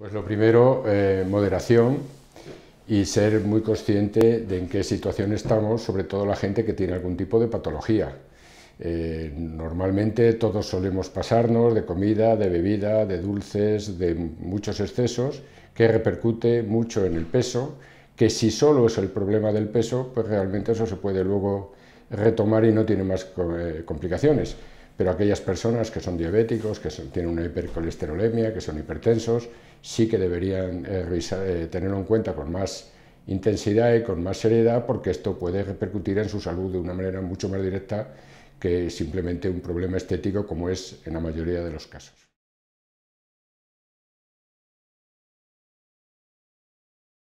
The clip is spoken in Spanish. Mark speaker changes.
Speaker 1: Pues lo
Speaker 2: primero, eh, moderación y ser muy consciente de en qué situación estamos, sobre todo la gente que tiene algún tipo de patología. Eh, normalmente todos solemos pasarnos de comida, de bebida, de dulces, de muchos excesos, que repercute mucho en el peso, que si solo es el problema del peso, pues realmente eso se puede luego retomar y no tiene más eh, complicaciones. Pero aquellas personas que son diabéticos, que tienen una hipercolesterolemia, que son hipertensos, sí que deberían eh, eh, tenerlo en cuenta con más intensidad y con más seriedad porque esto puede repercutir en su salud de una manera mucho más directa que simplemente un problema estético como es en la mayoría de los casos.